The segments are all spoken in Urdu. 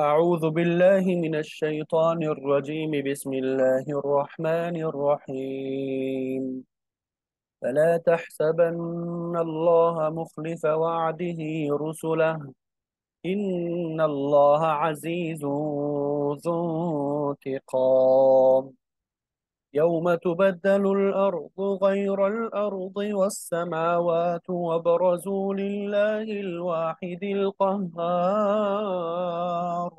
أعوذ بالله من الشيطان الرجيم بسم الله الرحمن الرحيم فلا تحسبن الله مخلف وعده رسله إن الله عزيز ذو انتقام يوم تبدل الأرض غير الأرض والسماوات وبرزوا لله الواحد القهار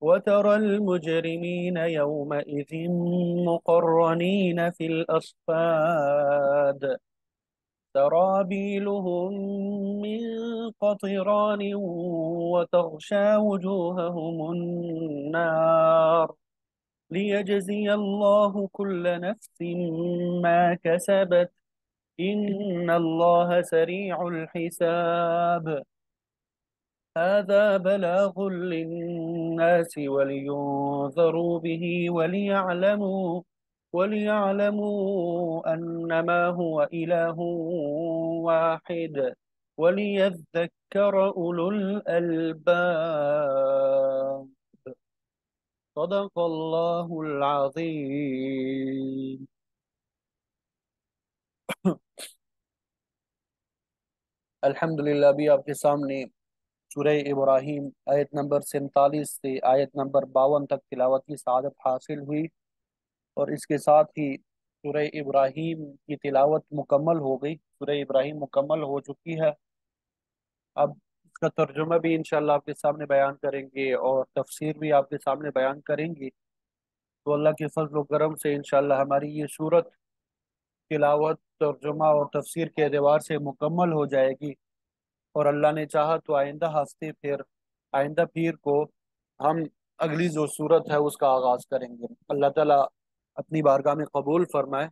وترى المجرمين يومئذ مقرنين في الأصفاد سرابيلهم من قطران وتغشى وجوههم النار ليجزي الله كل نفس ما كسبت إن الله سريع الحساب هذا بلاغ للناس ولينذروا به وليعلموا وليعلموا أنما هو إله واحد وليذكر أولو الألباب صدق آپ کے سامنے سورہ ابراہیم آیت نمبر سنتالیس سے آیت نمبر باون تک تلاوت کی سعادت حاصل ہوئی اور اس کے ساتھ ہی سورہ ابراہیم کی تلاوت مکمل ہو گئی سورہ ابراہیم مکمل ہو چکی ہے اب اس کا ترجمہ بھی انشاءاللہ آپ کے سامنے بیان کریں گے اور تفسیر بھی آپ کے سامنے بیان کریں گے تو اللہ کے فضل و گرم سے انشاءاللہ ہماری یہ صورت کلاوت ترجمہ اور تفسیر کے اعتبار سے مکمل ہو جائے گی اور اللہ نے چاہا تو آئندہ ہفتے پھر آئندہ پیر کو ہم اگلی جو صورت ہے اس کا آغاز کریں گے اللہ تعالیٰ اپنی بارگاہ میں قبول فرمائے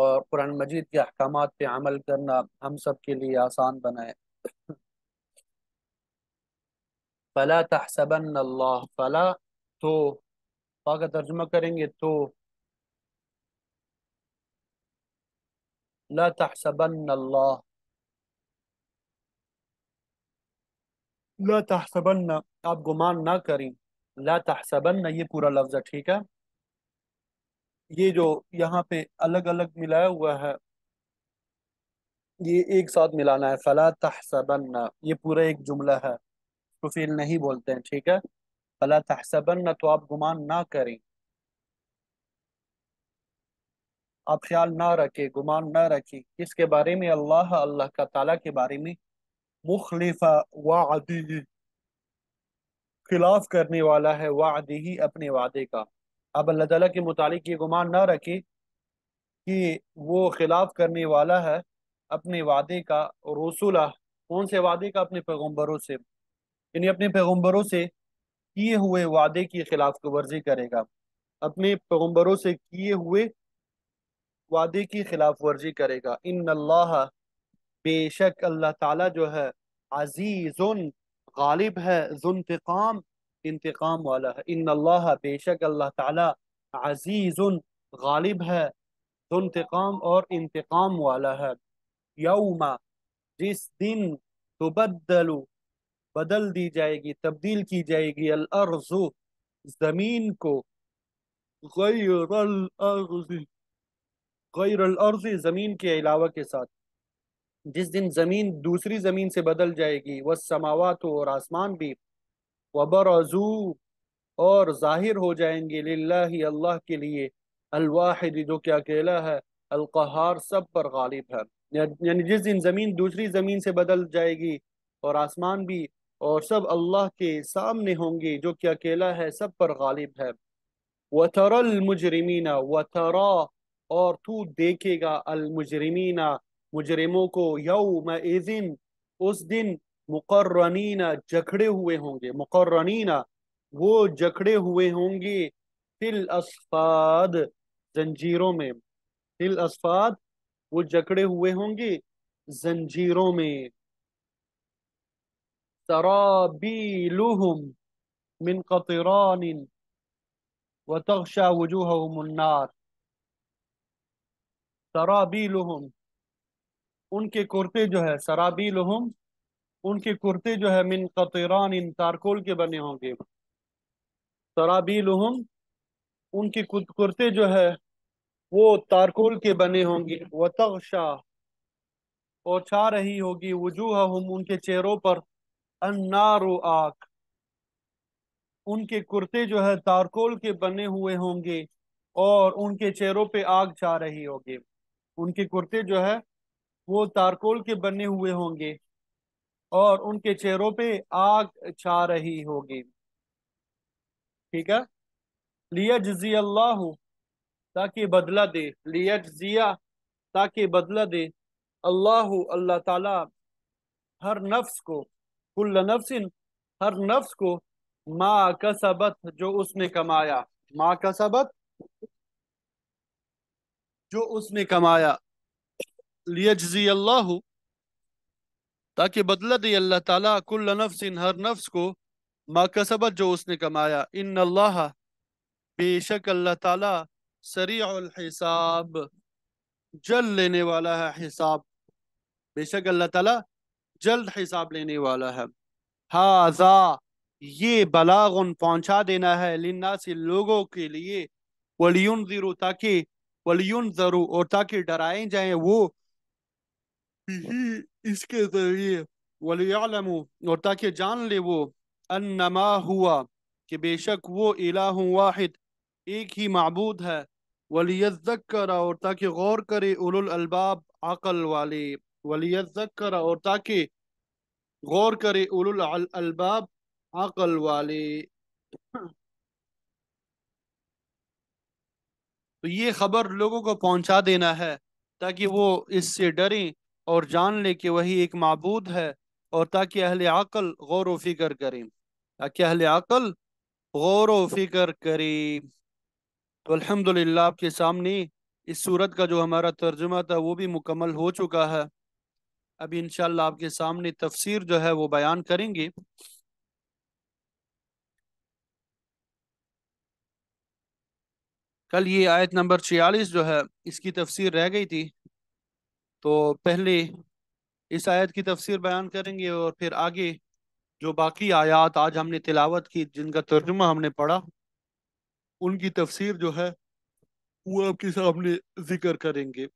اور قرآن مجید کے احکامات پہ عمل کرنا ہم سب کے لیے آسان بنائیں فلا تحسبن اللہ فلا تو فا کا ترجمہ کریں گے تو لا تحسبن اللہ لا تحسبن آپ گمان نہ کریں لا تحسبن یہ پورا لفظ ہے ٹھیک ہے یہ جو یہاں پہ الگ الگ ملایا ہوا ہے یہ ایک ساتھ ملانا ہے فلا تحسبن یہ پورا ایک جملہ ہے فیل نہیں بولتے ہیں ٹھیک ہے فلا تحسبن تو آپ گمان نہ کریں آپ خیال نہ رکھے گمان نہ رکھیں اس کے بارے میں اللہ اللہ کا تعالیٰ کے بارے میں مخلف وعدی خلاف کرنے والا ہے وعدی اپنے وعدے کا اب اللہ تعالیٰ کے متعلق یہ گمان نہ رکھیں کہ وہ خلاف کرنے والا ہے اپنے وعدے کا رسولہ کون سے وعدے کا اپنے پیغمبروں سے یعنی اپنے پیغمبروں سے کیے ہوئے وعدے کی خلاف ورزی کرے گا اپنے پیغمبروں سے کیے ہوئے وعدے کی خلاف ورزی کرے گا ان اللہ بے شک اللہ تعالیٰ جو ہے عزیز غالب ہے ذنتقام انتقام والا ہے ان اللہ بے شک اللہ تعالیٰ عزیز غالب ہے ذنتقام اور انتقام والا ہے یوم جس دن تو بدلو بدل دی جائے گی تبدیل کی جائے گی الارض زمین کو غیر الارض غیر الارض زمین کے علاوہ کے ساتھ جس دن زمین دوسری زمین سے بدل جائے گی وہ اور آسمان بھی وبرزو اور ظاہر ہو جائیں گے للہ اللہ کے لیے الواحد جو کیا اکیلا ہے القہار سب پر غالب ہے یعنی جس دن زمین دوسری زمین سے بدل جائے گی اور آسمان بھی اور سب اللہ کے سامنے ہوں گے جو کہ اکیلا ہے سب پر غالب ہے وَتَرَ الْمُجْرِمِينَ وَتَرَا اور تو دیکھے گا المجرمینہ مجرموں کو یوم میں اس دن مقرنینہ جکھڑے ہوئے ہوں گے مقرنینہ وہ جکھڑے ہوئے ہوں گے تل اسفاد زنجیروں میں دل اسفاد وہ جکڑے ہوئے ہوں گے زنجیروں میں سرابیلہم من قطران وتغشی وجوههم النار سرابیلہم ان کے کرتے جو ہے سرابیلہم ان کے کرتے جو ہے من قطران ان تارکول کے بنے ہوں گے سرابیلہم ان کے کرتے جو ہے وہ تارکول کے بنے ہوں گے وتغشا اور چھا رہی ہوگی وجوہ ہم ان کے چہروں پر انارو آگ ان کے کرتے جو ہے تارکول کے بنے ہوئے ہوں گے اور ان کے چہروں پہ آگ چھا رہی ہوگی ان کے کرتے جو ہے وہ تارکول کے بنے ہوئے ہوں گے اور ان کے چہروں پہ آگ چھا رہی ہوگی ٹھیک ہے لیا جزی اللہ ہوں تاکہ بدلہ دے لیٹ زیا تاکہ بدلہ دے اللہ اللہ تعالی ہر نفس کو کل نفس ہر نفس کو ماں کا سبت جو اس نے کمایا ماں کا سبت جو اس نے کمایا لیجزی اللہ تاکہ بدلہ دے اللہ تعالیٰ ان ہر نفس کو ما کا جو اس نے کمایا ان اللہ بے شک اللہ تعالیٰ سریع الحساب جلد لینے والا ہے حساب بے شک اللہ تعالی جلد حساب لینے والا ہے ہاضا یہ بلاغن پہنچا دینا ہے لنا سے لوگوں کے لیے ولیون ذرو تاکہ ولیون ذرو اور تاکہ ڈرائیں جائیں وہ اس کے ذریعے ولیعلمو اور تاکہ جان لے وہ انما ہوا کہ بے شک وہ الہ واحد ایک ہی معبود ہے ولیزک کرا اور تاکہ غور کرے اول الالباب عقل والے اور تاکہ غور کرے الالباب عقل والے تو یہ خبر لوگوں کو پہنچا دینا ہے تاکہ وہ اس سے ڈریں اور جان لے کہ وہی ایک معبود ہے اور تاکہ اہل عقل غور و فکر کریں تاکہ اہل عقل غور و فکر کریں تو الحمد للہ آپ کے سامنے اس صورت کا جو ہمارا ترجمہ تھا وہ بھی مکمل ہو چکا ہے ابھی انشاءاللہ آپ کے سامنے تفسیر جو ہے وہ بیان کریں گے کل یہ آیت نمبر چھیالیس جو ہے اس کی تفسیر رہ گئی تھی تو پہلے اس آیت کی تفسیر بیان کریں گے اور پھر آگے جو باقی آیات آج ہم نے تلاوت کی جن کا ترجمہ ہم نے پڑھا ان کی تفسیر جو ہے وہ آپ کے سامنے ذکر کریں گے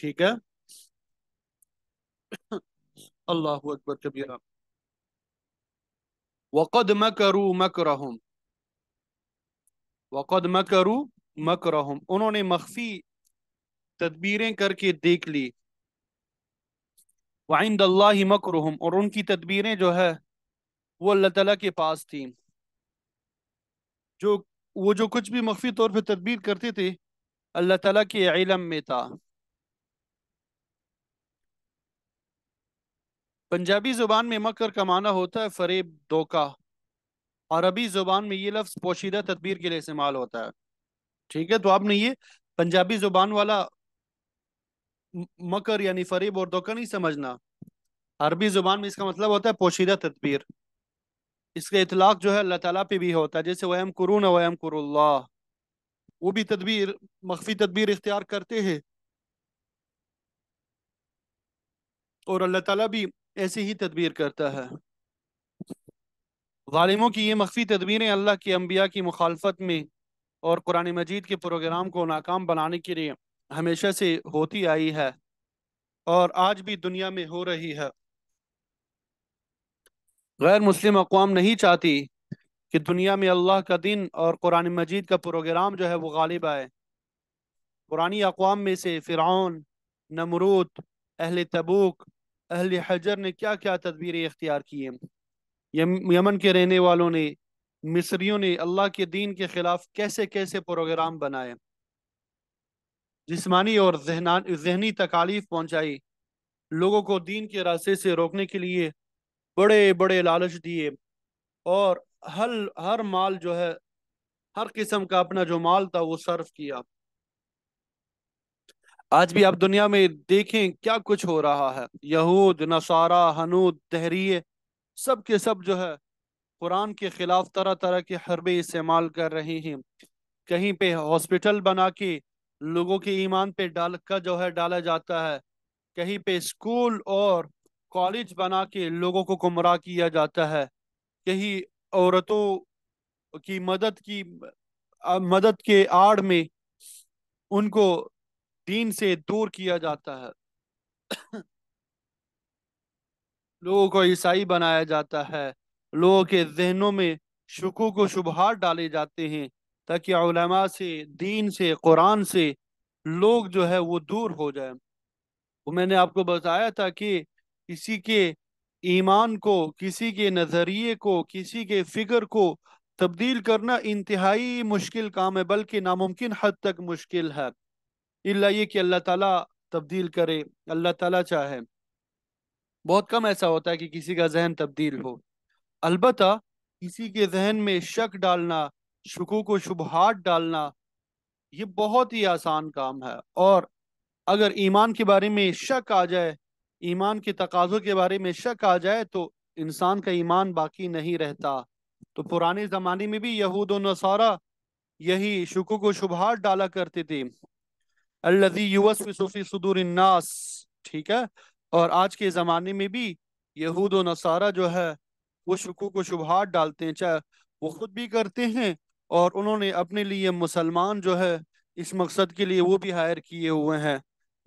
ٹھیک ہے اللہ اکبر کبیرہ وقد وقد مکرہم مکرہم انہوں نے مخفی تدبیریں کر کے دیکھ لی وعند اللہ مکرہم اور ان کی تدبیریں جو ہے وہ اللہ تعالیٰ کے پاس تھی جو وہ جو کچھ بھی مخفی طور پہ تدبیر کرتے تھے اللہ تعالیٰ کے علم میں تھا پنجابی زبان میں مکر کا معنی ہوتا ہے فریب دوکا عربی زبان میں یہ لفظ پوشیدہ تدبیر کے لیے استعمال ہوتا ہے ٹھیک ہے تو آپ نے یہ پنجابی زبان والا مکر یعنی فریب اور دوکا نہیں سمجھنا عربی زبان میں اس کا مطلب ہوتا ہے پوشیدہ تدبیر اس کا اطلاق جو ہے اللہ تعالیٰ پہ بھی ہوتا ہے جیسے ویم قرون ویم قر اللہ وہ بھی تدبیر مخفی تدبیر اختیار کرتے ہیں اور اللہ تعالیٰ بھی ایسی ہی تدبیر کرتا ہے ظالموں کی یہ مخفی تدبیریں اللہ کی انبیاء کی مخالفت میں اور قرآن مجید کے پروگرام کو ناکام بنانے کے لیے ہمیشہ سے ہوتی آئی ہے اور آج بھی دنیا میں ہو رہی ہے غیر مسلم اقوام نہیں چاہتی کہ دنیا میں اللہ کا دن اور قرآن مجید کا پروگرام جو ہے وہ غالب آئے پرانی اقوام میں سے فرعون نمرود اہل تبوک اہل حجر نے کیا کیا تدبیریں اختیار کیے یمن کے رہنے والوں نے مصریوں نے اللہ کے دین کے خلاف کیسے کیسے پروگرام بنائے جسمانی اور ذہنی تکالیف پہنچائی لوگوں کو دین کے راستے سے روکنے کے لیے بڑے بڑے لالچ دیے اور ہر مال جو جو ہے ہر قسم کا اپنا مال تھا وہ صرف کیا آج بھی آپ دنیا میں دیکھیں کیا کچھ ہو رہا ہے یہود نصارہ ہنود تحریے سب کے سب جو ہے قرآن کے خلاف طرح طرح کے حربے استعمال کر رہے ہیں کہیں پہ ہاسپٹل بنا کے لوگوں کے ایمان پہ ڈال کا جو ہے ڈالا جاتا ہے کہیں پہ اسکول اور کالج بنا کے لوگوں کو گمراہ کیا جاتا ہے یہی عورتوں کی مدد کی مدد کے آڑ میں ان کو دین سے دور کیا جاتا ہے لوگوں کو عیسائی بنایا جاتا ہے لوگوں کے ذہنوں میں شکو کو شبہات ڈالے جاتے ہیں تاکہ علماء سے دین سے قرآن سے لوگ جو ہے وہ دور ہو جائے میں نے آپ کو بتایا تھا کہ کسی کے ایمان کو کسی کے نظریے کو کسی کے فکر کو تبدیل کرنا انتہائی مشکل کام ہے بلکہ ناممکن حد تک مشکل ہے اللہ یہ کہ اللہ تعالیٰ تبدیل کرے اللہ تعالیٰ چاہے بہت کم ایسا ہوتا ہے کہ کسی کا ذہن تبدیل ہو البتہ کسی کے ذہن میں شک ڈالنا شکو کو شبہات ڈالنا یہ بہت ہی آسان کام ہے اور اگر ایمان کے بارے میں شک آ جائے ایمان کے تقاضوں کے بارے میں شک آ جائے تو انسان کا ایمان باقی نہیں رہتا تو پرانے زمانے میں بھی یہود و نصارہ یہی شکو کو شبہات ڈالا کرتے تھے صدور الناس ٹھیک ہے اور آج کے زمانے میں بھی یہود و نصارہ جو ہے وہ شکو کو شبہات ڈالتے ہیں چاہے وہ خود بھی کرتے ہیں اور انہوں نے اپنے لیے مسلمان جو ہے اس مقصد کے لیے وہ بھی ہائر کیے ہوئے ہیں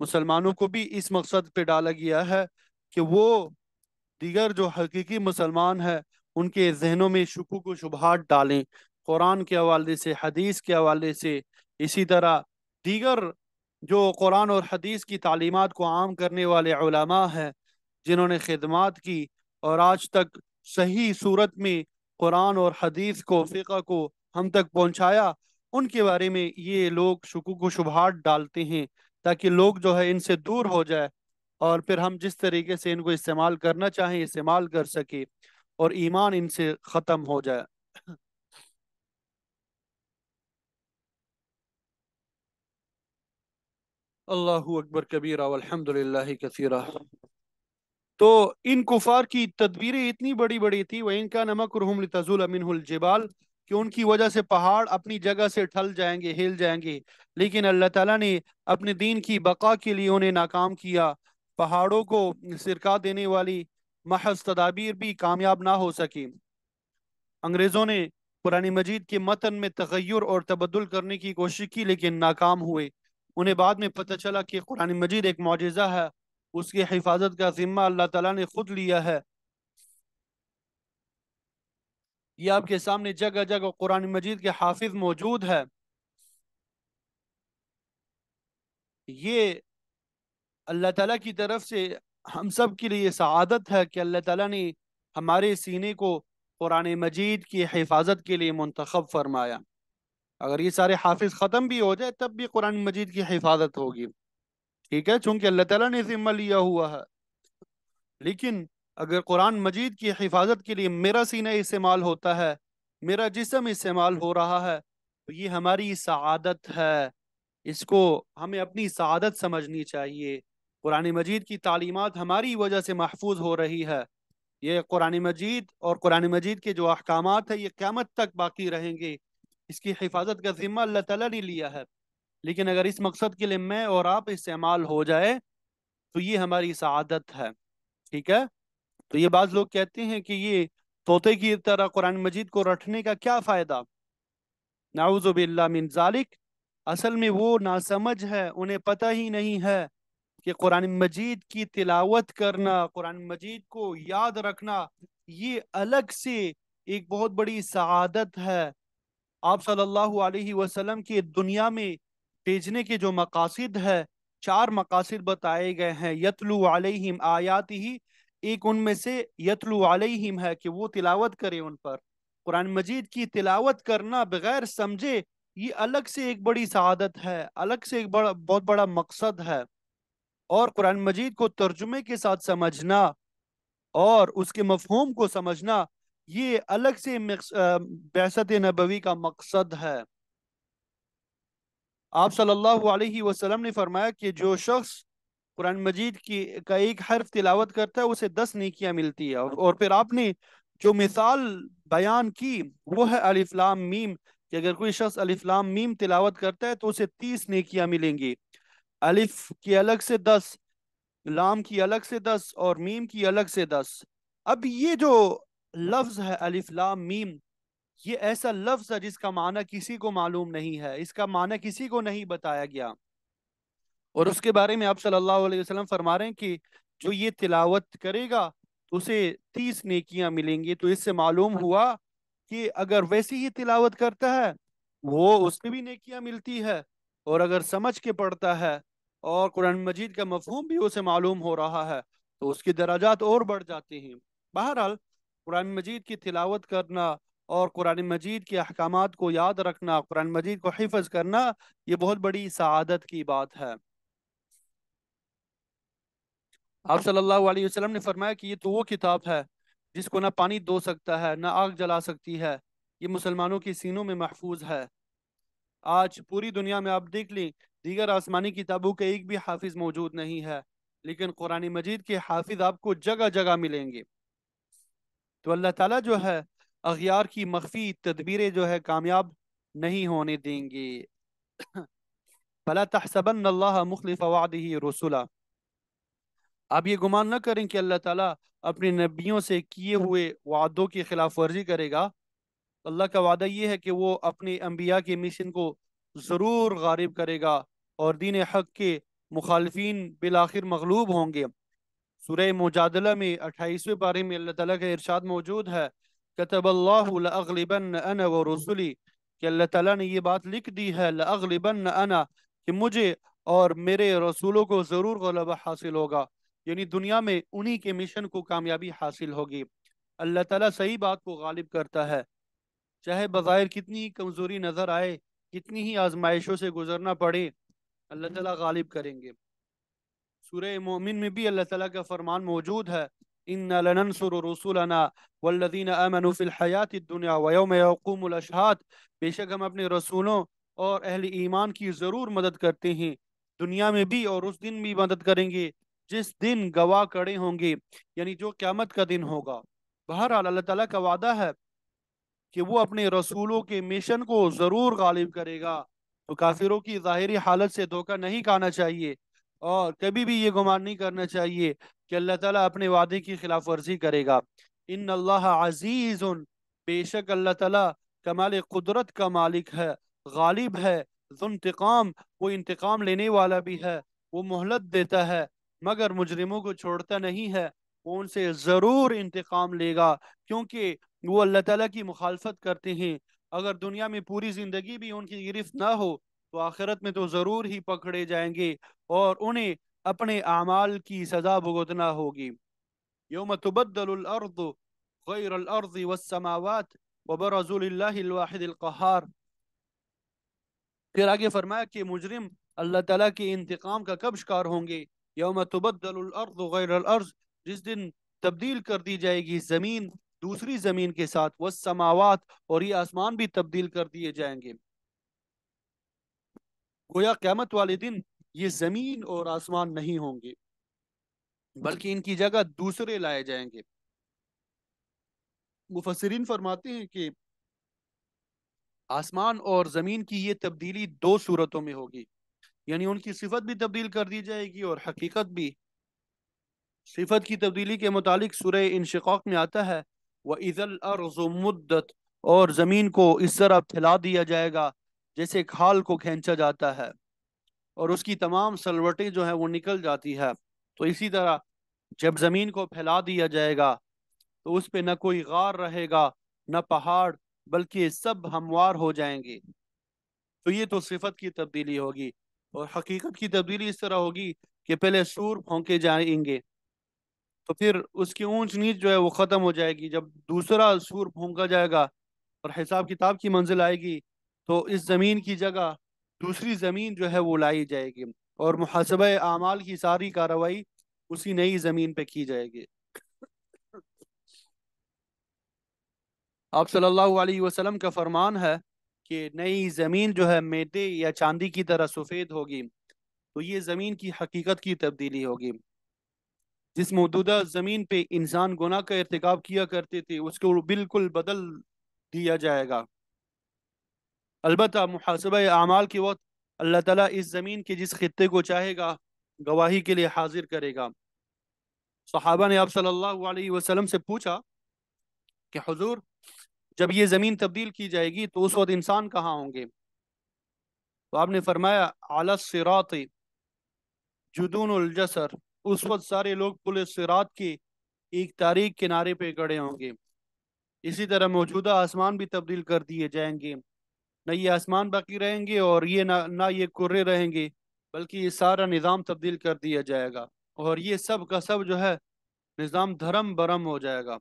مسلمانوں کو بھی اس مقصد پہ ڈالا گیا ہے کہ وہ دیگر جو حقیقی مسلمان ہے ان کے ذہنوں میں شکو کو شبہات ڈالیں قرآن کے حوالے سے حدیث کے حوالے سے اسی طرح دیگر جو قرآن اور حدیث کی تعلیمات کو عام کرنے والے علماء ہیں جنہوں نے خدمات کی اور آج تک صحیح صورت میں قرآن اور حدیث کو فقہ کو ہم تک پہنچایا ان کے بارے میں یہ لوگ شکوک و شبہات ڈالتے ہیں تاکہ لوگ جو ہے ان سے دور ہو جائے اور پھر ہم جس طریقے سے ان کو استعمال کرنا چاہیں استعمال کر سکے اور ایمان ان سے ختم ہو جائے اللہ اکبر کبیرا کثیرہ تو ان کفار کی تدبیریں اتنی بڑی بڑی تھی لتزول نمکن الجبال کہ ان کی وجہ سے پہاڑ اپنی جگہ سے ٹھل جائیں گے ہل جائیں گے لیکن اللہ تعالیٰ نے اپنے دین کی بقا کے لیے انہیں ناکام کیا پہاڑوں کو سرکا دینے والی محض تدابیر بھی کامیاب نہ ہو سکی انگریزوں نے قرآن مجید کے متن میں تغیر اور تبدل کرنے کی کوشش کی لیکن ناکام ہوئے انہیں بعد میں پتہ چلا کہ قرآن مجید ایک معجزہ ہے اس کے حفاظت کا ذمہ اللہ تعالیٰ نے خود لیا ہے یہ آپ کے سامنے جگہ جگہ قرآن مجید کے حافظ موجود ہے یہ اللہ تعالیٰ کی طرف سے ہم سب کے لیے سعادت ہے کہ اللہ تعالیٰ نے ہمارے سینے کو قرآن مجید کی حفاظت کے لیے منتخب فرمایا اگر یہ سارے حافظ ختم بھی ہو جائے تب بھی قرآن مجید کی حفاظت ہوگی ٹھیک ہے چونکہ اللہ تعالیٰ نے ذمہ لیا ہوا ہے لیکن اگر قرآن مجید کی حفاظت کے لیے میرا سینہ استعمال ہوتا ہے میرا جسم استعمال ہو رہا ہے تو یہ ہماری سعادت ہے اس کو ہمیں اپنی سعادت سمجھنی چاہیے قرآن مجید کی تعلیمات ہماری وجہ سے محفوظ ہو رہی ہے یہ قرآن مجید اور قرآن مجید کے جو احکامات ہیں یہ قیامت تک باقی رہیں گے اس کی حفاظت کا ذمہ اللہ تعالیٰ نے لیا ہے لیکن اگر اس مقصد کے لیے میں اور آپ استعمال ہو جائے تو یہ ہماری سعادت ہے ٹھیک ہے تو یہ بعض لوگ کہتے ہیں کہ یہ طوطے کی طرح قرآن مجید کو رٹنے کا کیا فائدہ نعوذ باللہ من ذالک اصل میں وہ ناسمجھ ہے انہیں پتہ ہی نہیں ہے کہ قرآن مجید کی تلاوت کرنا قرآن مجید کو یاد رکھنا یہ الگ سے ایک بہت بڑی سعادت ہے آپ صلی اللہ علیہ وسلم کی دنیا میں بھیجنے کے جو مقاصد ہے چار مقاصد بتائے گئے ہیں یتلو علیہم آیات ہی ایک ان میں سے یتلو علیہم ہے کہ وہ تلاوت کرے ان پر قرآن مجید کی تلاوت کرنا بغیر سمجھے یہ الگ سے ایک بڑی سعادت ہے الگ سے ایک بڑا بہت بڑا مقصد ہے اور قرآن مجید کو ترجمے کے ساتھ سمجھنا اور اس کے مفہوم کو سمجھنا یہ الگ سے بحثت نبوی کا مقصد ہے آپ صلی اللہ علیہ وسلم نے فرمایا کہ جو شخص قرآن مجید کی کا ایک حرف تلاوت کرتا ہے اسے دس نیکیاں ملتی ہے اور پھر آپ نے جو مثال بیان کی وہ ہے الفلام میم کہ اگر کوئی شخص الفلام میم تلاوت کرتا ہے تو اسے تیس نیکیاں ملیں گی الف کی الگ سے دس لام کی الگ سے دس اور میم کی الگ سے دس اب یہ جو لفظ ہے لام میم یہ ایسا لفظ ہے جس کا معنی کسی کو معلوم نہیں ہے اس کا معنی کسی کو نہیں بتایا گیا اور اس کے بارے میں آپ صلی اللہ علیہ وسلم فرما رہے ہیں کہ جو یہ تلاوت کرے گا تو اسے تیس نیکیاں ملیں گی تو اس سے معلوم ہوا کہ اگر ویسی ہی تلاوت کرتا ہے وہ اس میں بھی نیکیاں ملتی ہے اور اگر سمجھ کے پڑھتا ہے اور قرآن مجید کا مفہوم بھی اسے معلوم ہو رہا ہے تو اس کے دراجات اور بڑھ جاتے ہیں بہرحال قرآن مجید کی تلاوت کرنا اور قرآن مجید کے احکامات کو یاد رکھنا قرآن مجید کو حفظ کرنا یہ بہت بڑی سعادت کی بات ہے آپ صلی اللہ علیہ وسلم نے فرمایا کہ یہ تو وہ کتاب ہے جس کو نہ پانی دو سکتا ہے نہ آگ جلا سکتی ہے یہ مسلمانوں کے سینوں میں محفوظ ہے آج پوری دنیا میں آپ دیکھ لیں دیگر آسمانی کتابوں کے ایک بھی حافظ موجود نہیں ہے لیکن قرآن مجید کے حافظ آپ کو جگہ جگہ ملیں گے تو اللہ تعالیٰ جو ہے اغیار کی مخفی تدبیریں جو ہے کامیاب نہیں ہونے دیں گے بلا تحسبن اللہ مخلف ہی رسولہ آپ یہ گمان نہ کریں کہ اللہ تعالیٰ اپنے نبیوں سے کیے ہوئے وعدوں کی خلاف ورزی کرے گا اللہ کا وعدہ یہ ہے کہ وہ اپنے انبیاء کے مشن کو ضرور غارب کرے گا اور دین حق کے مخالفین بالآخر مغلوب ہوں گے سورہ مجادلہ میں اٹھائیسویں پارے میں اللہ تعالیٰ کا ارشاد موجود ہے کتب اللہ انا رسولی کہ اللہ تعالیٰ نے یہ بات لکھ دی ہے لأغلبن انا کہ مجھے اور میرے رسولوں کو ضرور غلب حاصل ہوگا یعنی دنیا میں انہی کے مشن کو کامیابی حاصل ہوگی اللہ تعالیٰ صحیح بات کو غالب کرتا ہے چاہے بظاہر کتنی ہی کمزوری نظر آئے کتنی ہی آزمائشوں سے گزرنا پڑے اللہ تعالیٰ غالب کریں گے سورہ مومن میں بھی اللہ تعالیٰ کا فرمان موجود ہے اِنَّا لَنَنصُرُ رُسُولَنَا وَالَّذِينَ آمَنُوا فِي الْحَيَاةِ الدُّنْيَا وَيَوْمَ يَقُومُ الْأَشْحَاتِ بے شک ہم اپنے رسولوں اور اہل ایمان کی ضرور مدد کرتے ہیں دنیا میں بھی اور اس دن بھی مدد کریں گے جس دن گواہ کڑے ہوں گے یعنی جو قیامت کا دن ہوگا بہرحال اللہ تعالیٰ کا وعدہ ہے کہ وہ اپنے رسولوں کے مشن کو ضرور غالب کرے گا تو کافروں کی ظاہری حالت سے دھوکہ نہیں کھانا چاہیے اور کبھی بھی یہ گمان نہیں کرنا چاہیے کہ اللہ تعالیٰ اپنے وعدے کی خلاف ورزی کرے گا ان اللہ عزیز بے شک اللہ تعالیٰ کمال قدرت کا مالک ہے غالب ہے ذنتقام وہ انتقام لینے والا بھی ہے وہ مہلت دیتا ہے مگر مجرموں کو چھوڑتا نہیں ہے وہ ان سے ضرور انتقام لے گا کیونکہ وہ اللہ تعالیٰ کی مخالفت کرتے ہیں اگر دنیا میں پوری زندگی بھی ان کی گرفت نہ ہو تو آخرت میں تو ضرور ہی پکڑے جائیں گے اور انہیں اپنے اعمال کی سزا بھگتنا ہوگی یوم تبدل الارض غیر الارض والسماوات وبرزول اللہ الواحد القہار پھر آگے فرمایا کہ مجرم اللہ تعالیٰ کے انتقام کا کب شکار ہوں گے یوم تبدل الارض غیر الارض جس دن تبدیل کر دی جائے گی زمین دوسری زمین کے ساتھ وہ سماوات اور یہ آسمان بھی تبدیل کر دیے جائیں گے گویا قیامت والے دن یہ زمین اور آسمان نہیں ہوں گے بلکہ ان کی جگہ دوسرے لائے جائیں گے مفسرین فرماتے ہیں کہ آسمان اور زمین کی یہ تبدیلی دو صورتوں میں ہوگی یعنی ان کی صفت بھی تبدیل کر دی جائے گی اور حقیقت بھی صفت کی تبدیلی کے متعلق سورہ انشقاق میں آتا ہے وَإِذَا الْأَرْضُ مُدَّتْ اور زمین کو اس طرح پھیلا دیا جائے گا جیسے کھال کو کھینچا جاتا ہے اور اس کی تمام سلوٹیں جو ہیں وہ نکل جاتی ہے تو اسی طرح جب زمین کو پھیلا دیا جائے گا تو اس پہ نہ کوئی غار رہے گا نہ پہاڑ بلکہ سب ہموار ہو جائیں گے تو یہ تو صفت کی تبدیلی ہوگی اور حقیقت کی تبدیلی اس طرح ہوگی کہ پہلے سور پھونکے جائیں گے تو پھر اس کی اونچ نیچ جو ہے وہ ختم ہو جائے گی جب دوسرا سور پھونکا جائے گا اور حساب کتاب کی منزل آئے گی تو اس زمین کی جگہ دوسری زمین جو ہے وہ لائی جائے گی اور محاسبہ اعمال کی ساری کاروائی اسی نئی زمین پہ کی جائے گی آپ صلی اللہ علیہ وسلم کا فرمان ہے کہ نئی زمین جو ہے میٹے یا چاندی کی طرح سفید ہوگی تو یہ زمین کی حقیقت کی تبدیلی ہوگی جس موجودہ زمین پہ انسان گناہ کا ارتکاب کیا کرتے تھے اس کو بالکل بدل دیا جائے گا البتہ محاسبہ اعمال کے وقت اللہ تعالیٰ اس زمین کے جس خطے کو چاہے گا گواہی کے لیے حاضر کرے گا صحابہ نے آپ صلی اللہ علیہ وسلم سے پوچھا کہ حضور جب یہ زمین تبدیل کی جائے گی تو اس وقت انسان کہاں ہوں گے تو آپ نے فرمایا اعلی سرات جدون الجسر اس وقت سارے لوگ پل سرات کے ایک تاریخ کنارے پہ گڑے ہوں گے اسی طرح موجودہ آسمان بھی تبدیل کر دیے جائیں گے نہ یہ آسمان باقی رہیں گے اور یہ نہ یہ کرے رہیں گے بلکہ یہ سارا نظام تبدیل کر دیا جائے گا اور یہ سب کا سب جو ہے نظام دھرم برم ہو جائے گا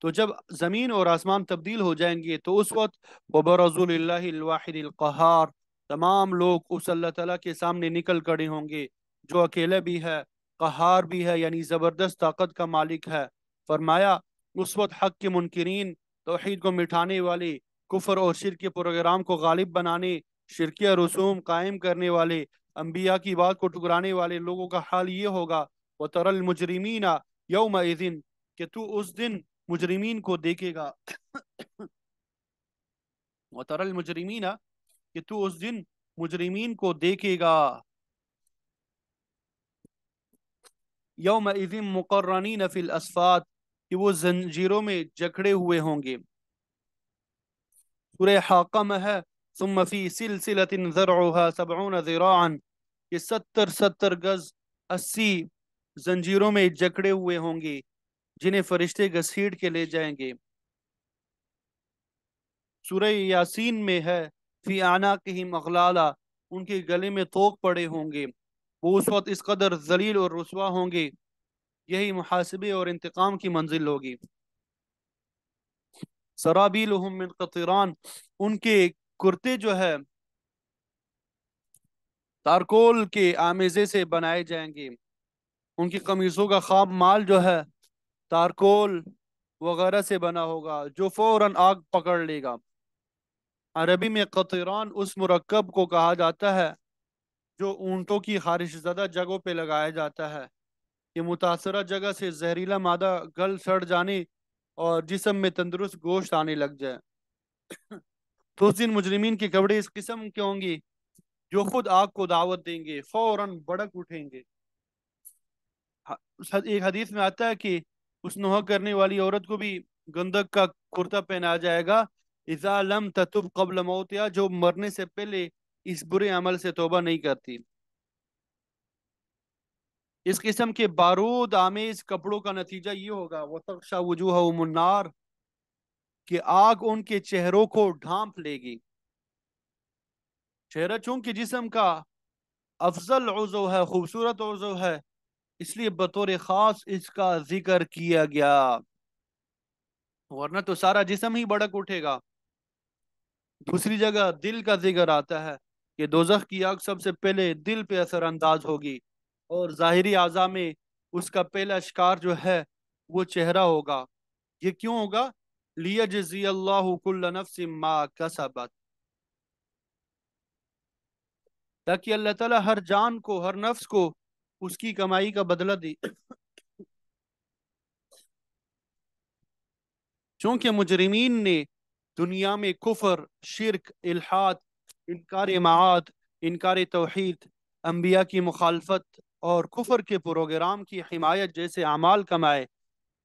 تو جب زمین اور آسمان تبدیل ہو جائیں گے تو اس وقت وبرزول اللہ الواحد القہار تمام لوگ اس اللہ تعالیٰ کے سامنے نکل کڑے ہوں گے جو اکیلے بھی ہے قہار بھی ہے یعنی زبردست طاقت کا مالک ہے فرمایا اس وقت حق کے منکرین توحید کو مٹھانے والے کفر اور شرک کے پروگرام کو غالب بنانے شرکیہ رسوم قائم کرنے والے انبیاء کی بات کو ٹکرانے والے لوگوں کا حال یہ ہوگا وہ ترل مجرمینہ یوم کہ تو اس دن مجرمین کو دیکھے گا وطر المجرمین کہ تو اس دن مجرمین کو دیکھے گا یوم اذن مقرنین فی الاسفات کہ وہ زنجیروں میں جکڑے ہوئے ہوں گے سورہ حاقم ہے ثم فی سلسلت ذرعوها سبعون ذراعا کہ ستر ستر گز اسی زنجیروں میں جکڑے ہوئے ہوں گے جنہیں فرشتے گھسیٹ کے لے جائیں گے سورہ یاسین میں ہے فی آنا کہ مغلالہ ان کے گلے میں توک پڑے ہوں گے وہ اس وقت اس قدر ذلیل اور رسوا ہوں گے یہی محاسبے اور انتقام کی منزل ہوگی سرابیلہم من قطران ان کے کرتے جو ہے تارکول کے آمیزے سے بنائے جائیں گے ان کی قمیضوں کا خواب مال جو ہے تارکول وغیرہ سے بنا ہوگا جو فوراً آگ پکڑ لے گا عربی میں قطران اس مرکب کو کہا جاتا ہے جو اونٹوں کی خارش زدہ جگہوں پہ لگایا جاتا ہے یہ متاثرہ جگہ سے زہریلا مادہ گل سڑ جانے اور جسم میں تندرست گوشت آنے لگ جائے تو اس دن مجرمین کے کپڑے اس قسم کے ہوں گے جو خود آگ کو دعوت دیں گے فوراً بڑک اٹھیں گے ایک حدیث میں آتا ہے کہ اس نوح کرنے والی عورت کو بھی گندک کا کرتا پہنا جائے گا اذا لم تتب قبل موتیا جو مرنے سے پہلے اس برے عمل سے توبہ نہیں کرتی اس قسم کے بارود آمیز کپڑوں کا نتیجہ یہ ہوگا وہ تقشا وجوہنار کہ آگ ان کے چہروں کو ڈھانپ لے گی چہرہ چونکہ جسم کا افضل عضو ہے خوبصورت عضو ہے اس لیے بطور خاص اس کا ذکر کیا گیا ورنہ تو سارا جسم ہی بڑک اٹھے گا دوسری جگہ دل کا ذکر آتا ہے کہ دوزخ کی آگ سب سے پہلے دل پہ اثر انداز ہوگی اور ظاہری اعضا میں اس کا پہلا شکار جو ہے وہ چہرہ ہوگا یہ کیوں ہوگا لی اللہ تاکہ اللہ تعالیٰ ہر جان کو ہر نفس کو اس کی کمائی کا بدلہ دی چونکہ مجرمین نے دنیا میں کفر شرک الحاد انکار معاد انکار توحید انبیاء کی مخالفت اور کفر کے پروگرام کی حمایت جیسے اعمال کمائے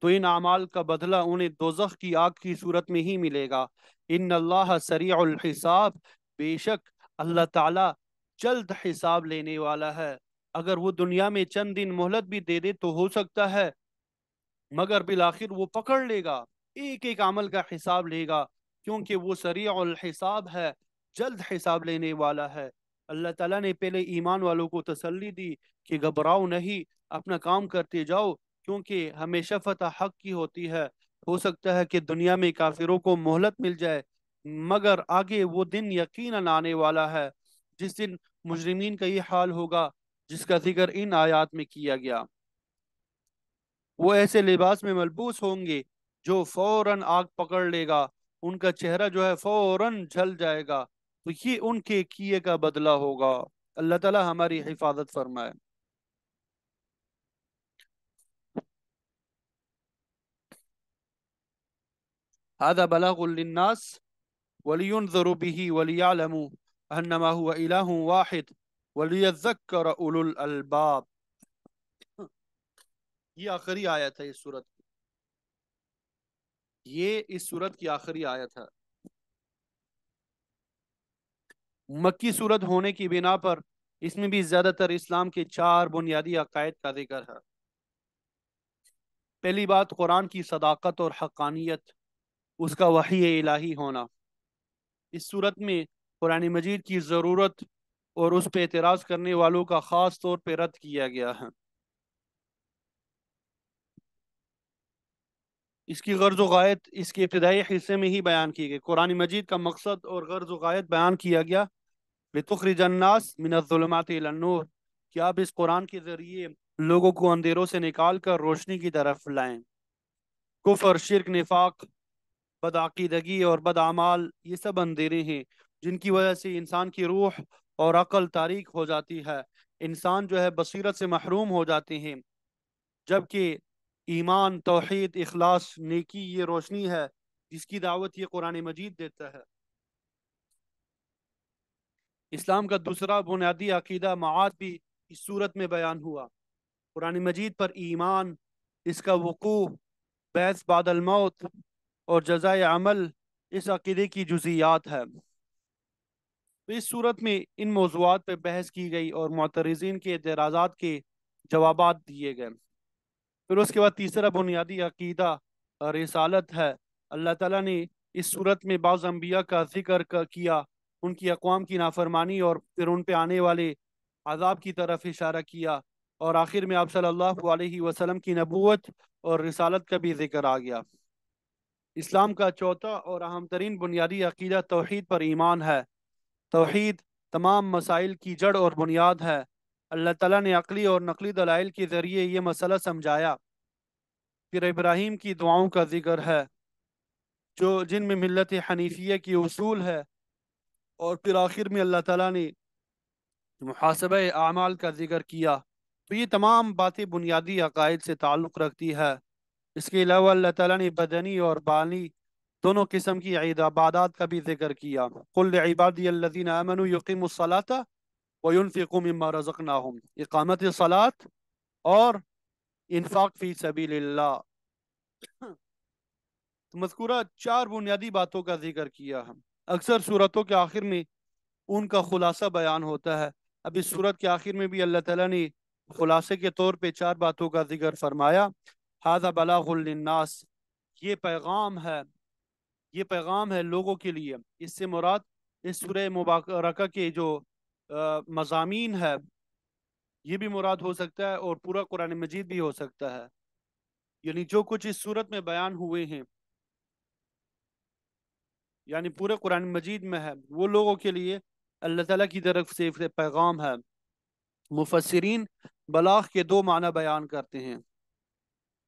تو ان اعمال کا بدلہ انہیں دوزخ کی آگ کی صورت میں ہی ملے گا ان اللہ سریع الحساب بے شک اللہ تعالی جلد حساب لینے والا ہے اگر وہ دنیا میں چند دن مہلت بھی دے دے تو ہو سکتا ہے مگر بالآخر وہ پکڑ لے گا ایک ایک عمل کا حساب لے گا کیونکہ وہ سریع الحساب ہے جلد حساب لینے والا ہے اللہ تعالیٰ نے پہلے ایمان والوں کو تسلی دی کہ گھبراؤ نہیں اپنا کام کرتے جاؤ کیونکہ ہمیشہ فتح حق کی ہوتی ہے ہو سکتا ہے کہ دنیا میں کافروں کو مہلت مل جائے مگر آگے وہ دن یقیناً آنے والا ہے جس دن مجرمین کا یہ حال ہوگا جس کا ذکر ان آیات میں کیا گیا وہ ایسے لباس میں ملبوس ہوں گے جو فوراً آگ پکڑ لے گا ان کا چہرہ جو ہے فوراً جھل جائے گا تو یہ ان کے کیے کا بدلہ ہوگا اللہ تعالی ہماری حفاظت فرمائے هذا بلاغ للناس ولينذر به وليعلموا أنما هو إله واحد ولیکر اول یہ آیت ہے اس صورت کی یہ اس صورت کی آخری آیت ہے بنا پر اس میں بھی زیادہ تر اسلام کے چار بنیادی عقائد کا ذکر ہے پہلی بات قرآن کی صداقت اور حقانیت اس کا وحی الہی ہونا اس صورت میں قرآن مجید کی ضرورت اور اس پہ اعتراض کرنے والوں کا خاص طور پہ رد کیا گیا ہے اس کی غرض و غایت اس کے ابتدائی حصے میں ہی بیان کی گئی قرآن مجید کا مقصد اور غرض و غایت بیان کیا گیا من الظلمات کہ آپ اس قرآن کے ذریعے لوگوں کو اندھیروں سے نکال کر روشنی کی طرف لائیں کفر شرک نفاق بدعقیدگی اور بدعمال یہ سب اندھیرے ہیں جن کی وجہ سے انسان کی روح اور عقل تاریخ ہو جاتی ہے انسان جو ہے بصیرت سے محروم ہو جاتے ہیں جبکہ ایمان توحید اخلاص نیکی یہ روشنی ہے جس کی دعوت یہ قرآن مجید دیتا ہے اسلام کا دوسرا بنیادی عقیدہ معاد بھی اس صورت میں بیان ہوا قرآن مجید پر ایمان اس کا وقوع بیس بعد الموت اور جزائے عمل اس عقیدے کی جزیات ہے تو اس صورت میں ان موضوعات پہ بحث کی گئی اور معترضین کے اعتراضات کے جوابات دیے گئے پھر اس کے بعد تیسرا بنیادی عقیدہ رسالت ہے اللہ تعالیٰ نے اس صورت میں بعض انبیاء کا ذکر کیا ان کی اقوام کی نافرمانی اور پھر ان پہ آنے والے عذاب کی طرف اشارہ کیا اور آخر میں آپ صلی اللہ علیہ وسلم کی نبوت اور رسالت کا بھی ذکر آ گیا اسلام کا چوتھا اور اہم ترین بنیادی عقیدہ توحید پر ایمان ہے توحید تمام مسائل کی جڑ اور بنیاد ہے اللہ تعالیٰ نے عقلی اور نقلی دلائل کے ذریعے یہ مسئلہ سمجھایا پھر ابراہیم کی دعاؤں کا ذکر ہے جو جن میں ملت حنیفیہ کی اصول ہے اور پھر آخر میں اللہ تعالیٰ نے محاسبہ اعمال کا ذکر کیا تو یہ تمام باتیں بنیادی عقائد سے تعلق رکھتی ہے اس کے علاوہ اللہ تعالیٰ نے بدنی اور بانی دونوں قسم کی عبادات کا بھی ذکر کیا قل عبادی الذین آمنوا یقیموا الصلاة وینفقوا مما رزقناهم اقامت صلاة اور انفاق فی سبیل اللہ مذکورہ چار بنیادی باتوں کا ذکر کیا ہم اکثر صورتوں کے آخر میں ان کا خلاصہ بیان ہوتا ہے اب اس صورت کے آخر میں بھی اللہ تعالیٰ نے خلاصے کے طور پہ چار باتوں کا ذکر فرمایا حاضہ بلاغ للناس یہ پیغام ہے یہ پیغام ہے لوگوں کے لیے اس سے مراد اس سورہ مبارکہ کے جو مضامین ہے یہ بھی مراد ہو سکتا ہے اور پورا قرآن مجید بھی ہو سکتا ہے یعنی جو کچھ اس صورت میں بیان ہوئے ہیں یعنی پورے قرآن مجید میں ہے وہ لوگوں کے لیے اللہ تعالیٰ کی طرف سے پیغام ہے مفسرین بلاغ کے دو معنی بیان کرتے ہیں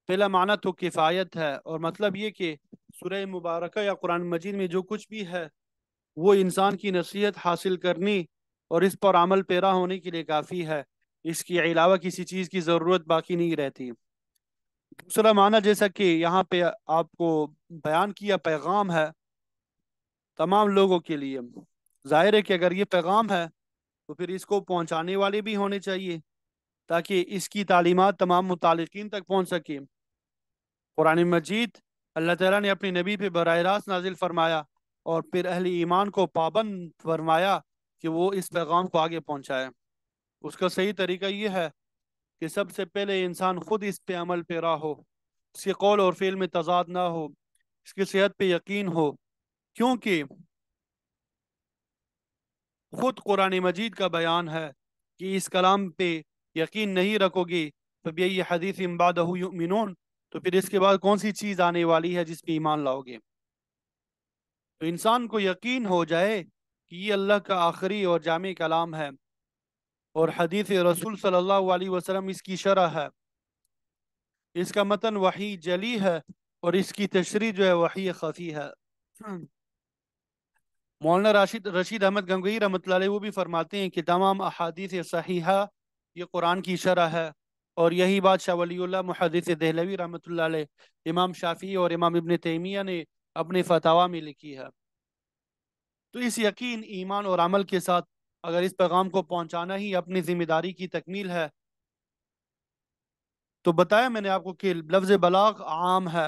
پہلا معنی تو کفایت ہے اور مطلب یہ کہ سورہ مبارکہ یا قرآن مجید میں جو کچھ بھی ہے وہ انسان کی نصیحت حاصل کرنی اور اس پر عمل پیرا ہونے کے لیے کافی ہے اس کے علاوہ کسی چیز کی ضرورت باقی نہیں رہتی دوسرا معنی جیسا کہ یہاں پہ آپ کو بیان کیا پیغام ہے تمام لوگوں کے لیے ظاہر ہے کہ اگر یہ پیغام ہے تو پھر اس کو پہنچانے والے بھی ہونے چاہیے تاکہ اس کی تعلیمات تمام متعلقین تک پہنچ سکے قرآن مجید اللہ تعالیٰ نے اپنی نبی پہ براہ راست نازل فرمایا اور پھر اہل ایمان کو پابند فرمایا کہ وہ اس پیغام کو آگے پہنچائے اس کا صحیح طریقہ یہ ہے کہ سب سے پہلے انسان خود اس پہ عمل پیرا ہو اس کے قول اور فعل میں تضاد نہ ہو اس کی صحت پہ یقین ہو کیونکہ خود قرآن مجید کا بیان ہے کہ اس کلام پہ یقین نہیں رکھو گے تو یہ حدیث امبادہ یؤمنون تو پھر اس کے بعد کون سی چیز آنے والی ہے جس پہ ایمان لاؤ گے تو انسان کو یقین ہو جائے کہ یہ اللہ کا آخری اور جامع کلام ہے اور حدیث رسول صلی اللہ علیہ وسلم اس کی شرح ہے اس کا متن وحی جلی ہے اور اس کی تشریح جو ہے وحی خفی ہے مولانا راشد رشید احمد گنگوئی رحمۃ اللہ علیہ وہ بھی فرماتے ہیں کہ تمام احادیث صحیحہ یہ قرآن کی شرح ہے اور یہی بات شاہ ولی اللہ محدث دہلوی رحمۃ اللہ علیہ امام شافی اور امام ابن تیمیہ نے اپنے فتوا میں لکھی ہے تو اس یقین ایمان اور عمل کے ساتھ اگر اس پیغام کو پہنچانا ہی اپنی ذمہ داری کی تکمیل ہے تو بتایا میں نے آپ کو کہ لفظ بلاغ عام ہے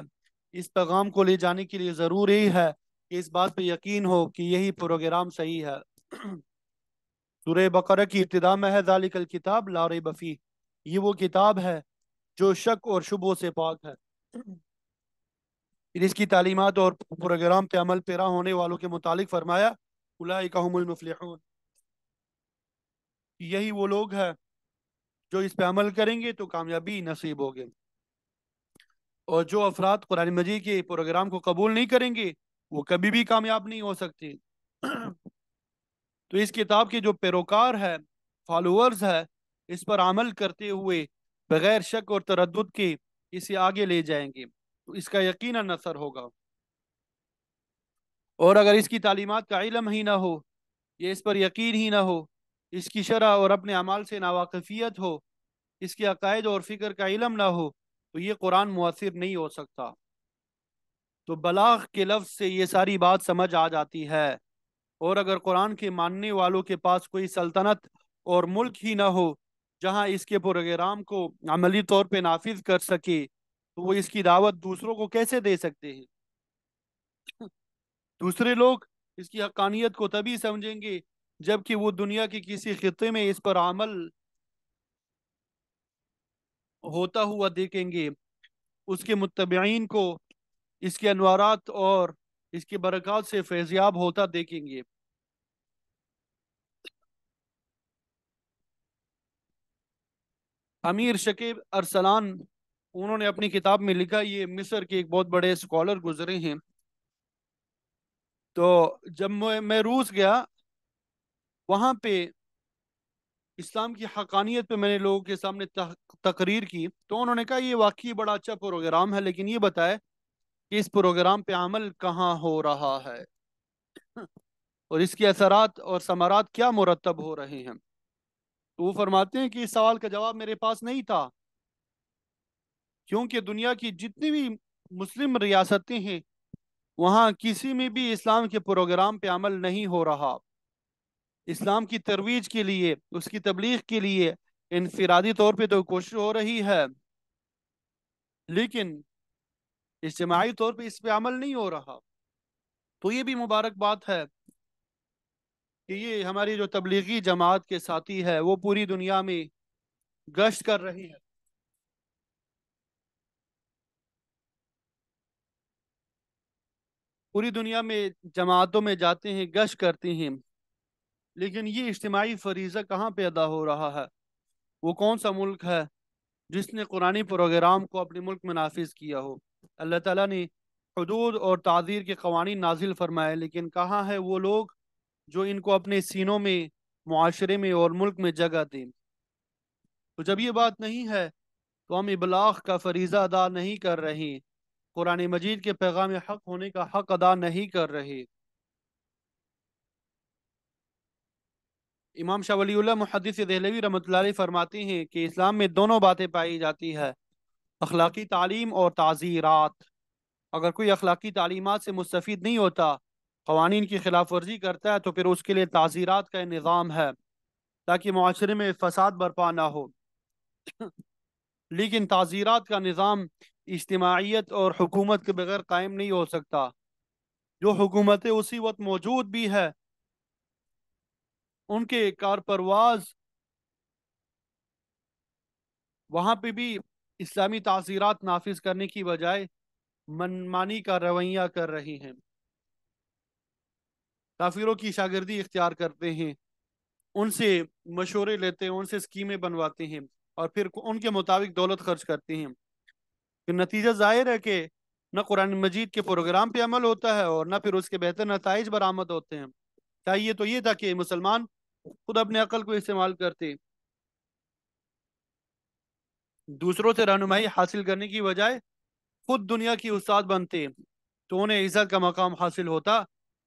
اس پیغام کو لے جانے کے لیے ضرور ہے کہ اس بات پہ یقین ہو کہ یہی پروگرام صحیح ہے سورہ بقرہ کی ابتدا الکتاب لا ریب فیہ یہ وہ کتاب ہے جو شک اور شبوں سے پاک ہے اس کی تعلیمات اور پروگرام پہ عمل پیرا ہونے والوں کے متعلق فرمایا المفلحون یہی وہ لوگ ہیں جو اس پہ عمل کریں گے تو کامیابی نصیب ہوگی اور جو افراد قرآن مجید کے پروگرام کو قبول نہیں کریں گے وہ کبھی بھی کامیاب نہیں ہو سکتے تو اس کتاب کے جو پیروکار ہے فالوورز ہے اس پر عمل کرتے ہوئے بغیر شک اور تردد کے اسے آگے لے جائیں گے تو اس کا یقیناً اثر ہوگا اور اگر اس کی تعلیمات کا علم ہی نہ ہو یا اس پر یقین ہی نہ ہو اس کی شرح اور اپنے عمال سے ناواقفیت ہو اس کے عقائد اور فکر کا علم نہ ہو تو یہ قرآن مؤثر نہیں ہو سکتا تو بلاغ کے لفظ سے یہ ساری بات سمجھ آ جاتی ہے اور اگر قرآن کے ماننے والوں کے پاس کوئی سلطنت اور ملک ہی نہ ہو جہاں اس کے پروگرام کو عملی طور پہ نافذ کر سکے تو وہ اس کی دعوت دوسروں کو کیسے دے سکتے ہیں دوسرے لوگ اس کی حقانیت کو تبھی سمجھیں گے جب کہ وہ دنیا کے کسی خطے میں اس پر عمل ہوتا ہوا دیکھیں گے اس کے متبعین کو اس کے انوارات اور اس کے برکات سے فیضیاب ہوتا دیکھیں گے امیر شکیب ارسلان انہوں نے اپنی کتاب میں لکھا یہ مصر کے ایک بہت بڑے سکولر گزرے ہیں تو جب میں میں روس گیا وہاں پہ اسلام کی حقانیت پہ میں نے لوگوں کے سامنے تقریر کی تو انہوں نے کہا یہ واقعی بڑا اچھا پروگرام ہے لیکن یہ بتائے کہ اس پروگرام پہ عمل کہاں ہو رہا ہے اور اس کے اثرات اور سمارات کیا مرتب ہو رہے ہیں تو وہ فرماتے ہیں کہ اس سوال کا جواب میرے پاس نہیں تھا کیونکہ دنیا کی جتنی بھی مسلم ریاستیں ہیں وہاں کسی میں بھی اسلام کے پروگرام پہ عمل نہیں ہو رہا اسلام کی ترویج کے لیے اس کی تبلیغ کے لیے انفرادی طور پہ تو کوشش ہو رہی ہے لیکن اجتماعی طور پہ اس پہ عمل نہیں ہو رہا تو یہ بھی مبارک بات ہے کہ یہ ہماری جو تبلیغی جماعت کے ساتھی ہے وہ پوری دنیا میں گشت کر رہی ہے پوری دنیا میں جماعتوں میں جاتے ہیں گشت کرتے ہیں لیکن یہ اجتماعی فریضہ کہاں پہ ادا ہو رہا ہے وہ کون سا ملک ہے جس نے قرآن پروگرام کو اپنے ملک میں نافذ کیا ہو اللہ تعالیٰ نے حدود اور تعذیر کے قوانین نازل فرمائے لیکن کہاں ہے وہ لوگ جو ان کو اپنے سینوں میں معاشرے میں اور ملک میں جگہ دیں تو جب یہ بات نہیں ہے تو ہم ابلاغ کا فریضہ ادا نہیں کر رہے قرآن مجید کے پیغام حق ہونے کا حق ادا نہیں کر رہے امام شاہ ولی اللہ محدث دہلوی رحمۃ اللہ علیہ فرماتے ہیں کہ اسلام میں دونوں باتیں پائی جاتی ہے اخلاقی تعلیم اور تعزیرات اگر کوئی اخلاقی تعلیمات سے مستفید نہیں ہوتا قوانین کی خلاف ورزی کرتا ہے تو پھر اس کے لیے تعزیرات کا نظام ہے تاکہ معاشرے میں فساد برپا نہ ہو لیکن تعزیرات کا نظام اجتماعیت اور حکومت کے بغیر قائم نہیں ہو سکتا جو حکومتیں اسی وقت موجود بھی ہے ان کے کار پرواز وہاں پہ بھی اسلامی تعزیرات نافذ کرنے کی بجائے منمانی کا رویہ کر رہی ہیں کافروں کی شاگردی اختیار کرتے ہیں ان سے مشورے لیتے ہیں ان سے اسکیمیں بنواتے ہیں اور پھر ان کے مطابق دولت خرچ کرتے ہیں پھر نتیجہ ظاہر ہے کہ نہ قرآن مجید کے پروگرام پہ عمل ہوتا ہے اور نہ پھر اس کے بہتر نتائج برآمد ہوتے ہیں چاہیے تو یہ تھا کہ مسلمان خود اپنے عقل کو استعمال کرتے دوسروں سے رہنمائی حاصل کرنے کی بجائے خود دنیا کی استاد بنتے تو انہیں عزت کا مقام حاصل ہوتا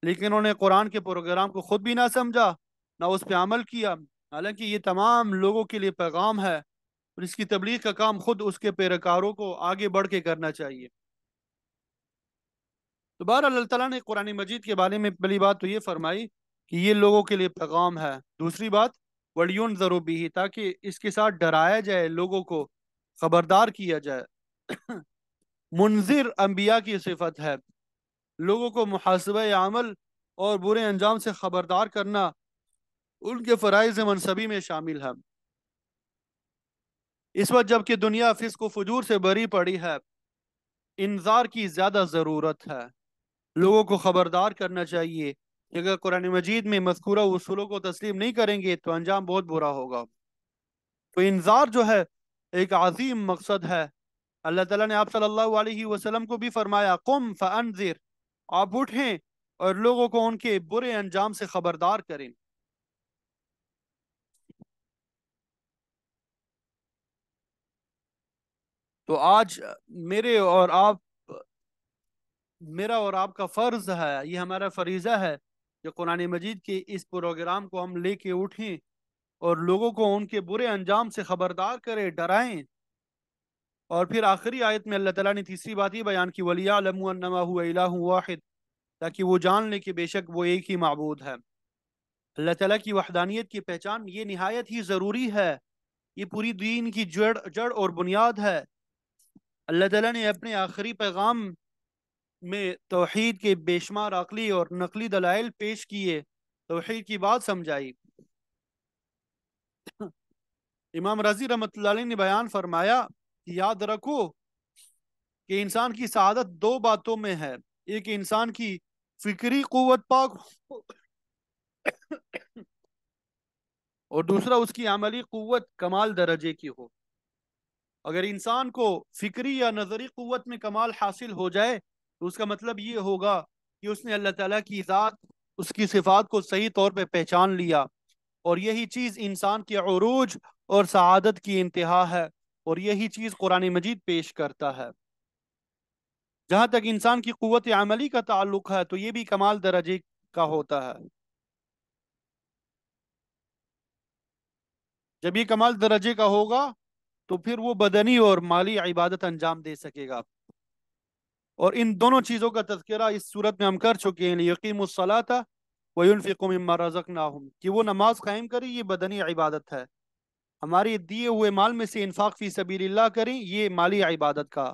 لیکن انہوں نے قرآن کے پروگرام کو خود بھی نہ سمجھا نہ اس پہ عمل کیا حالانکہ یہ تمام لوگوں کے لیے پیغام ہے اور اس کی تبلیغ کا کام خود اس کے پیرکاروں کو آگے بڑھ کے کرنا چاہیے تو بہر اللہ تعالیٰ نے قرآن مجید کے بارے میں پہلی بات تو یہ فرمائی کہ یہ لوگوں کے لیے پیغام ہے دوسری بات وڑیون ضرور بھی تاکہ اس کے ساتھ ڈرایا جائے لوگوں کو خبردار کیا جائے منظر انبیاء کی صفت ہے لوگوں کو محاسبہ عمل اور برے انجام سے خبردار کرنا ان کے فرائض منصبی میں شامل ہے اس وقت جب کہ دنیا فسق و فجور سے بری پڑی ہے انذار کی زیادہ ضرورت ہے لوگوں کو خبردار کرنا چاہیے اگر قرآن مجید میں مذکورہ اصولوں کو تسلیم نہیں کریں گے تو انجام بہت برا ہوگا تو انذار جو ہے ایک عظیم مقصد ہے اللہ تعالیٰ نے آپ صلی اللہ علیہ وسلم کو بھی فرمایا قم فانذر آپ اٹھیں اور لوگوں کو ان کے برے انجام سے خبردار کریں تو آج میرے اور آپ میرا اور آپ کا فرض ہے یہ ہمارا فریضہ ہے کہ قرآن مجید کے اس پروگرام کو ہم لے کے اٹھیں اور لوگوں کو ان کے برے انجام سے خبردار کریں ڈرائیں اور پھر آخری آیت میں اللہ تعالیٰ نے تیسری بات یہ بیان کی ولی الہ واحد تاکہ وہ جان لے کہ بے شک وہ ایک ہی معبود ہے اللہ تعالیٰ کی وحدانیت کی پہچان یہ نہایت ہی ضروری ہے یہ پوری دین کی جڑ اور بنیاد ہے اللہ تعالیٰ نے اپنے آخری پیغام میں توحید کے بے شمار عقلی اور نقلی دلائل پیش کیے توحید کی بات سمجھائی امام رضی رحمۃ اللہ علیہ نے بیان فرمایا یاد رکھو کہ انسان کی سعادت دو باتوں میں ہے ایک انسان کی فکری قوت پاک اور دوسرا اس کی عملی قوت کمال درجے کی ہو اگر انسان کو فکری یا نظری قوت میں کمال حاصل ہو جائے تو اس کا مطلب یہ ہوگا کہ اس نے اللہ تعالیٰ کی ذات اس کی صفات کو صحیح طور پہ پہچان لیا اور یہی چیز انسان کے عروج اور سعادت کی انتہا ہے اور یہی چیز قرآن مجید پیش کرتا ہے جہاں تک انسان کی قوت عملی کا تعلق ہے تو یہ بھی کمال درجے کا ہوتا ہے جب یہ کمال درجے کا ہوگا تو پھر وہ بدنی اور مالی عبادت انجام دے سکے گا اور ان دونوں چیزوں کا تذکرہ اس صورت میں ہم کر چکے ہیں یقین مسلح تھا وہ مرزک نہ کہ وہ نماز قائم کرے یہ بدنی عبادت ہے ہمارے دیے ہوئے مال میں سے انفاق فی سبیل اللہ کریں یہ مالی عبادت کا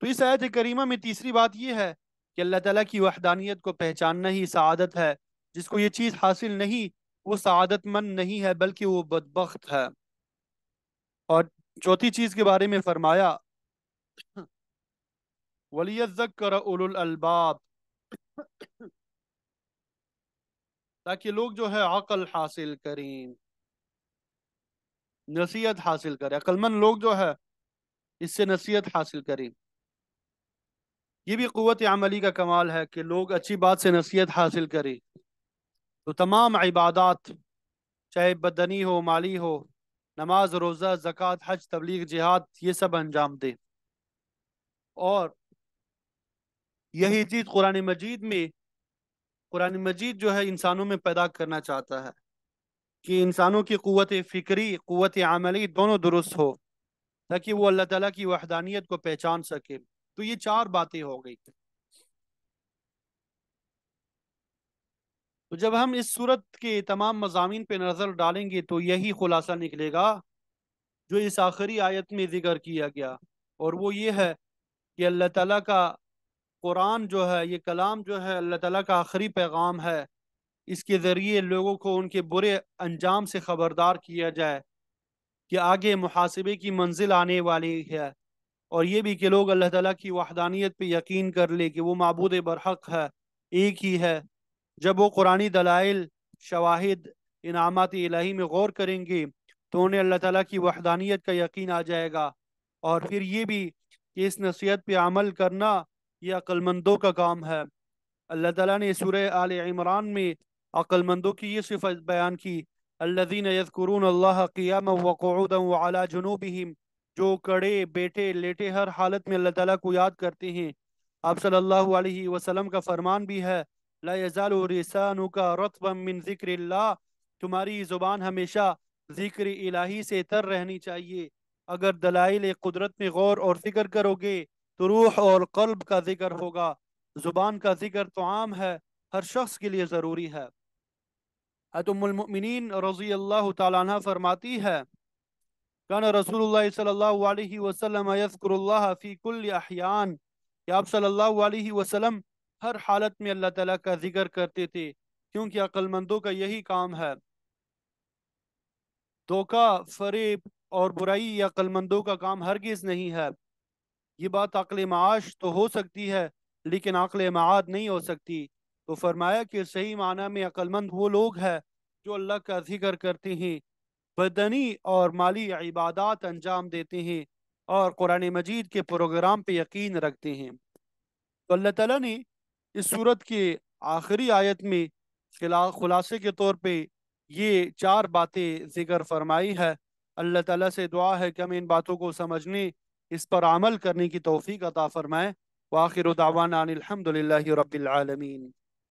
تو اس آیت کریمہ میں تیسری بات یہ ہے کہ اللہ تعالیٰ کی وحدانیت کو پہچاننا ہی سعادت ہے جس کو یہ چیز حاصل نہیں وہ سعادت مند نہیں ہے بلکہ وہ بدبخت ہے اور چوتھی چیز کے بارے میں فرمایا تاکہ لوگ جو ہے عقل حاصل کریں نصیحت حاصل کرے عقلمند لوگ جو ہے اس سے نصیحت حاصل کریں یہ بھی قوت عملی کا کمال ہے کہ لوگ اچھی بات سے نصیحت حاصل کریں تو تمام عبادات چاہے بدنی ہو مالی ہو نماز روزہ زکوٰۃ حج تبلیغ جہاد یہ سب انجام دے اور یہی چیز قرآن مجید میں قرآن مجید جو ہے انسانوں میں پیدا کرنا چاہتا ہے کہ انسانوں کی قوت فکری قوت عملی دونوں درست ہو تاکہ وہ اللہ تعالیٰ کی وحدانیت کو پہچان سکے تو یہ چار باتیں ہو گئی تو جب ہم اس صورت کے تمام مضامین پہ نظر ڈالیں گے تو یہی خلاصہ نکلے گا جو اس آخری آیت میں ذکر کیا گیا اور وہ یہ ہے کہ اللہ تعالیٰ کا قرآن جو ہے یہ کلام جو ہے اللہ تعالیٰ کا آخری پیغام ہے اس کے ذریعے لوگوں کو ان کے برے انجام سے خبردار کیا جائے کہ آگے محاسبے کی منزل آنے والی ہے اور یہ بھی کہ لوگ اللہ تعالیٰ کی وحدانیت پہ یقین کر لے کہ وہ معبود برحق ہے ایک ہی ہے جب وہ قرآن دلائل شواہد انعامات الہی میں غور کریں گے تو انہیں اللہ تعالیٰ کی وحدانیت کا یقین آ جائے گا اور پھر یہ بھی کہ اس نصیحت پہ عمل کرنا یہ مندوں کا کام ہے اللہ تعالیٰ نے سورہ آل عمران میں عقل مندوں کی یہ صفت بیان کی الذین یذکرون اللہ قیاما وقعودا وعلی جنوبهم جو کڑے بیٹے لیٹے ہر حالت میں اللہ تعالیٰ کو یاد کرتے ہیں آپ صلی اللہ علیہ وسلم کا فرمان بھی ہے لا یزال لسانک رطبا من ذکر اللہ تمہاری زبان ہمیشہ ذکر الہی سے تر رہنی چاہیے اگر دلائل قدرت میں غور اور فکر کرو گے تو روح اور قلب کا ذکر ہوگا زبان کا ذکر تو عام ہے ہر شخص کے لیے ضروری ہے المؤمنین رضی اللہ تعالیٰ عنہ فرماتی ہے کان رسول اللہ صلی اللہ علیہ وسلم یذکر اللہ فی کل احیان کہ آپ صلی اللہ علیہ وسلم ہر حالت میں اللہ تعالیٰ کا ذکر کرتے تھے کیونکہ مندوں کا یہی کام ہے دھوکہ فریب اور برائی مندوں کا کام ہرگز نہیں ہے یہ بات عقل معاش تو ہو سکتی ہے لیکن عقل معاد نہیں ہو سکتی تو فرمایا کہ صحیح معنی میں مند وہ لوگ ہے جو اللہ کا ذکر کرتے ہیں بدنی اور مالی عبادات انجام دیتے ہیں اور قرآن مجید کے پروگرام پہ یقین رکھتے ہیں تو اللہ تعالیٰ نے اس صورت کے آخری آیت میں خلاصے کے طور پہ یہ چار باتیں ذکر فرمائی ہے اللہ تعالیٰ سے دعا ہے کہ ہمیں ان باتوں کو سمجھنے اس پر عمل کرنے کی توفیق عطا فرمائیں وآخر دعوانا ان الحمدللہ رب العالمین